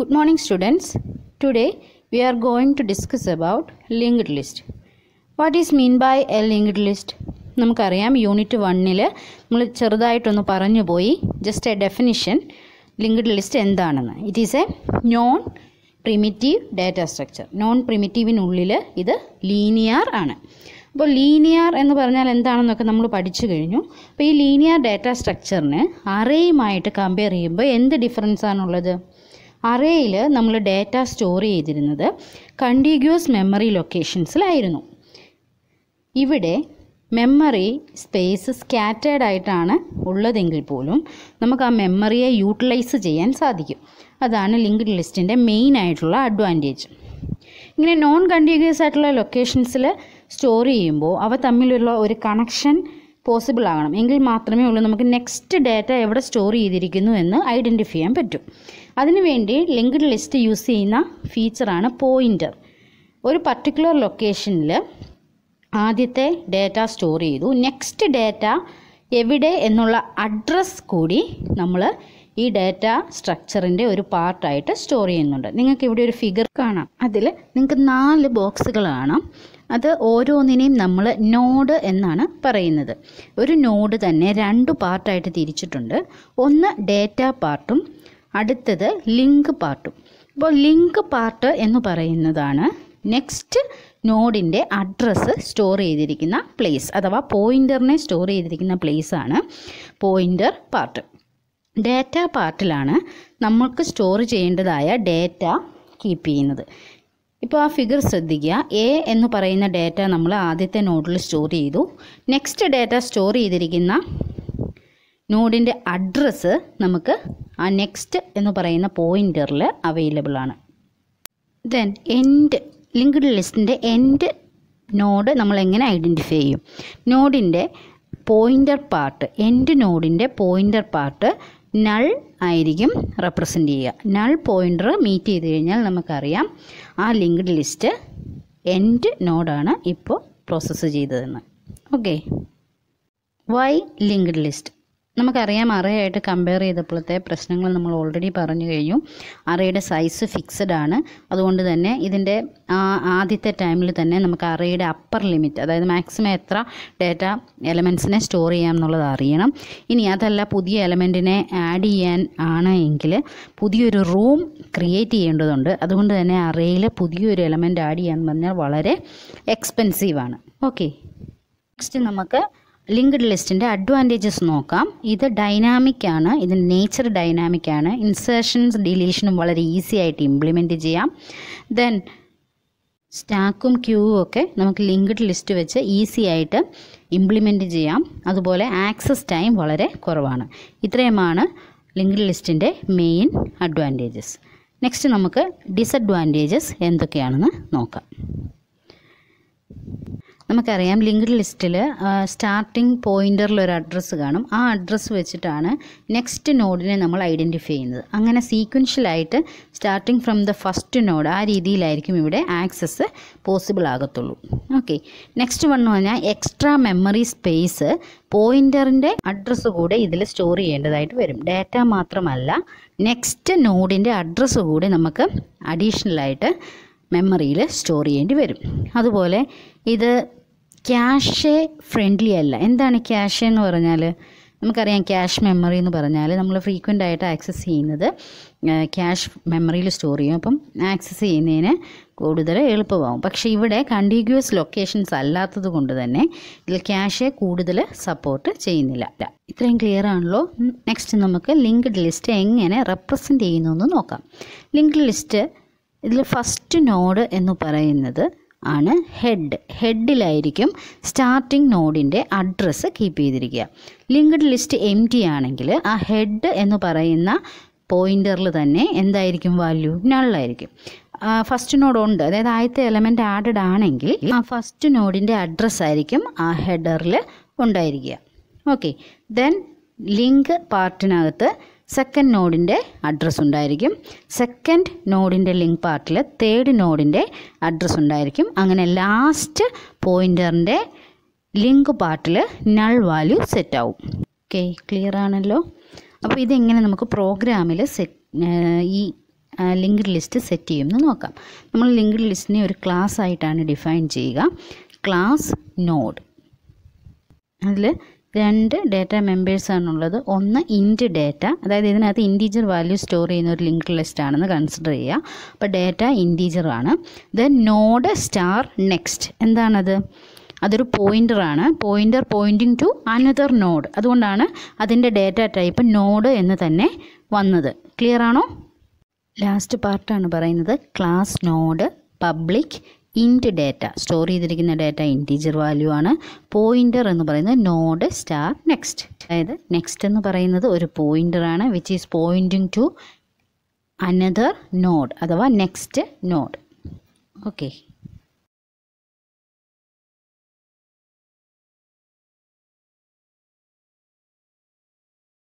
Good morning students. Today we are going to discuss about linked list what is mean by a linked list നമുക്കറിയാം unit വണ്ണിൽ നമ്മൾ ചെറുതായിട്ടൊന്ന് പറഞ്ഞു പോയി just a definition linked list എന്താണെന്ന് it is a non primitive data structure non പ്രിമിറ്റീവിനുള്ളിൽ ഇത് linear ആണ് അപ്പോൾ ലീനിയർ എന്ന് പറഞ്ഞാൽ എന്താണെന്നൊക്കെ നമ്മൾ പഠിച്ചു കഴിഞ്ഞു അപ്പോൾ ഈ ലീനിയർ ഡാറ്റ സ്ട്രക്ചറിന് അറേയുമായിട്ട് കമ്പയർ ചെയ്യുമ്പോൾ എന്ത് ഡിഫറൻസ് ആണുള്ളത് അറേയിൽ നമ്മൾ ഡേറ്റ സ്റ്റോർ ചെയ്തിരുന്നത് കണ്ടിഗ്യൂസ് മെമ്മറി ലൊക്കേഷൻസിലായിരുന്നു ഇവിടെ മെമ്മറി സ്പേസ് സ്കാറ്റേഡ് ആയിട്ടാണ് ഉള്ളതെങ്കിൽ പോലും നമുക്ക് ആ മെമ്മറിയെ യൂട്ടിലൈസ് ചെയ്യാൻ സാധിക്കും അതാണ് ലിങ്ക്ഡ് ലിസ്റ്റിൻ്റെ മെയിൻ ആയിട്ടുള്ള അഡ്വാൻറ്റേജ് ഇങ്ങനെ നോൺ കണ്ടിന്യൂസ് ആയിട്ടുള്ള ലൊക്കേഷൻസിൽ സ്റ്റോർ ചെയ്യുമ്പോൾ അവ തമ്മിലുള്ള ഒരു കണക്ഷൻ പോസിബിൾ ആകണം എങ്കിൽ മാത്രമേ ഉള്ളൂ നമുക്ക് നെക്സ്റ്റ് ഡേറ്റ എവിടെ സ്റ്റോർ ചെയ്തിരിക്കുന്നു എന്ന് ഐഡൻറ്റിഫൈ ചെയ്യാൻ പറ്റൂ അതിനുവേണ്ടി ലിങ്ക്ഡ് ലിസ്റ്റ് യൂസ് ചെയ്യുന്ന ഫീച്ചറാണ് പോയിൻറ്റർ ഒരു പർട്ടിക്കുലർ ലൊക്കേഷനിൽ ആദ്യത്തെ ഡേറ്റ സ്റ്റോർ ചെയ്തു നെക്സ്റ്റ് ഡേറ്റ എവിടെ എന്നുള്ള അഡ്രസ്സ് കൂടി നമ്മൾ ഈ ഡേറ്റ സ്ട്രക്ചറിൻ്റെ ഒരു പാർട്ടായിട്ട് സ്റ്റോർ ചെയ്യുന്നുണ്ട് നിങ്ങൾക്ക് ഇവിടെ ഒരു ഫിഗർ കാണാം അതിൽ നിങ്ങൾക്ക് നാല് ബോക്സുകൾ കാണാം അത് ഓരോന്നിനെയും നമ്മൾ നോഡ് എന്നാണ് പറയുന്നത് ഒരു നോഡ് തന്നെ രണ്ട് പാർട്ടായിട്ട് തിരിച്ചിട്ടുണ്ട് ഒന്ന് ഡേറ്റ പാർട്ടും അടുത്തത് ലിങ്ക് പാർട്ടും ഇപ്പോൾ ലിങ്ക് പാർട്ട് എന്ന് പറയുന്നതാണ് നെക്സ്റ്റ് നോഡിൻ്റെ അഡ്രസ്സ് സ്റ്റോർ ചെയ്തിരിക്കുന്ന പ്ലേസ് അഥവാ പോയിൻ്ററിനെ സ്റ്റോർ ചെയ്തിരിക്കുന്ന പ്ലേസ് ആണ് പോയിൻ്റർ പാർട്ട് ഡാറ്റ പാർട്ടിലാണ് നമ്മൾക്ക് സ്റ്റോർ ചെയ്യേണ്ടതായ ഡാറ്റ കീപ്പ് ചെയ്യുന്നത് ഇപ്പോൾ ആ ഫിഗർ ശ്രദ്ധിക്കുക എ എന്ന് പറയുന്ന ഡാറ്റ നമ്മൾ ആദ്യത്തെ നോഡിൽ സ്റ്റോർ ചെയ്തു നെക്സ്റ്റ് ഡാറ്റ സ്റ്റോർ ചെയ്തിരിക്കുന്ന നോഡിൻ്റെ അഡ്രസ്സ് നമുക്ക് ആ നെക്സ്റ്റ് എന്ന് പറയുന്ന പോയിൻ്ററിൽ അവൈലബിൾ ആണ് ദെൻ എൻഡ് ലിങ്ക്ഡ് ലിസ്റ്റിൻ്റെ എൻഡ് നോഡ് നമ്മൾ എങ്ങനെ ഐഡൻറ്റിഫൈ ചെയ്യും നോഡിൻ്റെ പോയിൻ്റർ പാർട്ട് എൻഡ് നോഡിൻ്റെ പോയിൻ്റർ പാർട്ട് നൾ ആയിരിക്കും റെപ്രസെൻ്റ് ചെയ്യുക നൾ പോയിൻ്റർ മീറ്റ് ചെയ്ത് കഴിഞ്ഞാൽ നമുക്കറിയാം ആ ലിങ്ക്ഡ് ലിസ്റ്റ് എൻഡ് നോഡാണ് ഇപ്പോൾ പ്രോസസ്സ് ചെയ്തതെന്ന് ഓക്കെ വൈ ലിങ്ക്ഡ് ലിസ്റ്റ് നമുക്കറിയാം അറയായിട്ട് കമ്പയർ ചെയ്തപ്പോഴത്തെ പ്രശ്നങ്ങൾ നമ്മൾ ഓൾറെഡി പറഞ്ഞു കഴിഞ്ഞു അറയുടെ സൈസ് ഫിക്സഡ് ആണ് അതുകൊണ്ട് തന്നെ ഇതിൻ്റെ ആദ്യത്തെ ടൈമിൽ തന്നെ നമുക്ക് അറയുടെ അപ്പർ ലിമിറ്റ് അതായത് മാക്സിമം എത്ര ഡേറ്റ എലമെൻസിനെ സ്റ്റോർ ചെയ്യാം എന്നുള്ളത് അറിയണം ഇനി അതല്ല പുതിയ എലമെൻറ്റിനെ ആഡ് ചെയ്യാൻ ആണ് എങ്കിൽ പുതിയൊരു റൂം ക്രിയേറ്റ് ചെയ്യേണ്ടതുണ്ട് അതുകൊണ്ട് തന്നെ അറയിൽ പുതിയൊരു എലമെൻറ്റ് ആഡ് ചെയ്യാൻ പറഞ്ഞാൽ വളരെ എക്സ്പെൻസീവ് ആണ് ഓക്കെ നെക്സ്റ്റ് നമുക്ക് ലിങ്ക്ഡ് ലിസ്റ്റിൻ്റെ അഡ്വാൻറ്റേജസ് നോക്കാം ഇത് ഡൈനാമിക് ആണ് ഇത് നേച്ചർ ഡൈനാമിക് ആണ് ഇൻസേഷൻസ് ഡിലീഷനും വളരെ ഈസി ആയിട്ട് ഇംപ്ലിമെൻറ്റ് ചെയ്യാം ദെൻ സ്റ്റാക്കും ക്യൂവും ഒക്കെ നമുക്ക് ലിങ്ക്ഡ് ലിസ്റ്റ് വെച്ച് ഈസി ആയിട്ട് ഇംപ്ലിമെൻറ്റ് ചെയ്യാം അതുപോലെ ആക്സസ് ടൈം വളരെ കുറവാണ് ഇത്രയുമാണ് ലിങ്ക്ഡ് ലിസ്റ്റിൻ്റെ മെയിൻ അഡ്വാൻറ്റേജസ് നെക്സ്റ്റ് നമുക്ക് ഡിസഡ്വാൻറ്റേജസ് എന്തൊക്കെയാണെന്ന് നോക്കാം നമുക്കറിയാം ലിങ്ക്ഡ് ലിസ്റ്റിൽ സ്റ്റാർട്ടിംഗ് പോയിൻ്ററിൽ ഒരു അഡ്രസ്സ് കാണും ആ അഡ്രസ്സ് വെച്ചിട്ടാണ് നെക്സ്റ്റ് നോഡിനെ നമ്മൾ ഐഡൻറ്റിഫൈ ചെയ്യുന്നത് അങ്ങനെ സീക്വൻഷ്യലായിട്ട് starting from the first node ആ രീതിയിലായിരിക്കും ഇവിടെ ആക്സസ് പോസിബിൾ ആകത്തുള്ളൂ ഓക്കെ നെക്സ്റ്റ് വൺ എന്ന് പറഞ്ഞാൽ എക്സ്ട്രാ മെമ്മറി സ്പേസ് പോയിൻ്ററിൻ്റെ അഡ്രസ്സ് കൂടെ ഇതിൽ സ്റ്റോർ ചെയ്യേണ്ടതായിട്ട് വരും ഡാറ്റ മാത്രമല്ല നെക്സ്റ്റ് നോഡിൻ്റെ അഡ്രസ്സ് കൂടെ നമുക്ക് അഡീഷണലായിട്ട് മെമ്മറിയിൽ സ്റ്റോർ ചെയ്യേണ്ടി വരും അതുപോലെ ഇത് ക്യാഷ് ഫ്രണ്ട്ലി അല്ല എന്താണ് ക്യാഷ് എന്ന് പറഞ്ഞാൽ നമുക്കറിയാം ക്യാഷ് മെമ്മറി എന്ന് പറഞ്ഞാൽ നമ്മൾ ഫ്രീക്വൻ്റ് ആയിട്ട് ആക്സസ് ചെയ്യുന്നത് ക്യാഷ് മെമ്മറിയിൽ സ്റ്റോർ ചെയ്യും അപ്പം ആക്സസ് ചെയ്യുന്നതിന് കൂടുതൽ എളുപ്പമാകും പക്ഷേ ഇവിടെ കണ്ടിഗ്യൂസ് ലൊക്കേഷൻസ് അല്ലാത്തത് കൊണ്ട് തന്നെ ഇതിൽ ക്യാഷ് കൂടുതൽ സപ്പോർട്ട് ചെയ്യുന്നില്ല ഇത്രയും ക്ലിയർ ആണല്ലോ നെക്സ്റ്റ് നമുക്ക് ലിങ്ക്ഡ് ലിസ്റ്റ് എങ്ങനെ റെപ്രസെൻ്റ് ചെയ്യുന്നു എന്ന് നോക്കാം ലിങ്ക്ഡ് ലിസ്റ്റ് ഇതിൽ ഫസ്റ്റ് നോഡ് എന്ന് പറയുന്നത് ആണ് ഹെഡ് ഹെഡിലായിരിക്കും സ്റ്റാർട്ടിംഗ് നോഡിൻ്റെ അഡ്രസ്സ് കീപ്പ് ചെയ്തിരിക്കുക ലിങ്ക്ഡ് ലിസ്റ്റ് എം ടി ആണെങ്കിൽ ആ ഹെഡ് എന്ന് പറയുന്ന പോയിൻ്ററിൽ തന്നെ എന്തായിരിക്കും വാല്യൂ നള്ളായിരിക്കും ഫസ്റ്റ് നോഡ് ഉണ്ട് അതായത് ആദ്യത്തെ എലമെൻ്റ് ആഡഡ് ആണെങ്കിൽ ആ ഫസ്റ്റ് നോഡിൻ്റെ അഡ്രസ്സായിരിക്കും ആയിരിക്കും ആ ഹെഡറിൽ ഉണ്ടായിരിക്കുക ഓക്കെ ദെൻ ലിങ്ക് പാർട്ടിനകത്ത് സെക്കൻഡ് നോഡിൻ്റെ അഡ്രസ്സ് ഉണ്ടായിരിക്കും സെക്കൻഡ് നോഡിൻ്റെ ലിങ്ക് പാർട്ടിൽ തേർഡ് നോഡിൻ്റെ അഡ്രസ്സ് ഉണ്ടായിരിക്കും അങ്ങനെ ലാസ്റ്റ് പോയിൻ്ററിൻ്റെ ലിങ്ക് പാർട്ടിൽ നൾ വാല്യൂ സെറ്റ് ആവും ഓക്കെ ക്ലിയർ ആണല്ലോ അപ്പോൾ ഇതെങ്ങനെ നമുക്ക് പ്രോഗ്രാമിൽ സെറ്റ് ഈ ലിങ്ക്ഡ് ലിസ്റ്റ് സെറ്റ് ചെയ്യുമെന്ന് നോക്കാം നമ്മൾ ലിങ്ക്ഡ് ലിസ്റ്റിനെ ഒരു ക്ലാസ് ആയിട്ടാണ് ഡിഫൈൻ ചെയ്യുക ക്ലാസ് നോഡ് അതിൽ രണ്ട് ഡേറ്റ ആണുള്ളത് ഒന്ന് ഇൻറ്റ് ഡേറ്റ അതായത് ഇതിനകത്ത് ഇൻറ്റീജർ വാല്യൂ സ്റ്റോർ ചെയ്യുന്ന ഒരു ലിങ്ക് ലിസ്റ്റ് ആണെന്ന് കൺസിഡർ ചെയ്യുക അപ്പോൾ ഡേറ്റ ഇൻറ്റീജർ ആണ് ദെൻ നോഡ് സ്റ്റാർ നെക്സ്റ്റ് എന്താണത് അതൊരു ആണ് pointer pointing to another node അതുകൊണ്ടാണ് അതിൻ്റെ ഡേറ്റ ടൈപ്പ് നോഡ് എന്ന് തന്നെ വന്നത് ക്ലിയർ ആണോ ലാസ്റ്റ് പാർട്ടാണ് പറയുന്നത് class node public int data store ചെയ്തിരിക്കുന്ന ഡേറ്റ ഇൻറ്റീജർ വാല്യൂ ആണ് പോയിൻ്റർ എന്ന് പറയുന്നത് നോഡ് സ്റ്റാർ നെക്സ്റ്റ് അതായത് നെക്സ്റ്റ് എന്ന് പറയുന്നത് ഒരു ആണ് which is pointing to another node അഥവാ നെക്സ്റ്റ് നോഡ് ഓക്കെ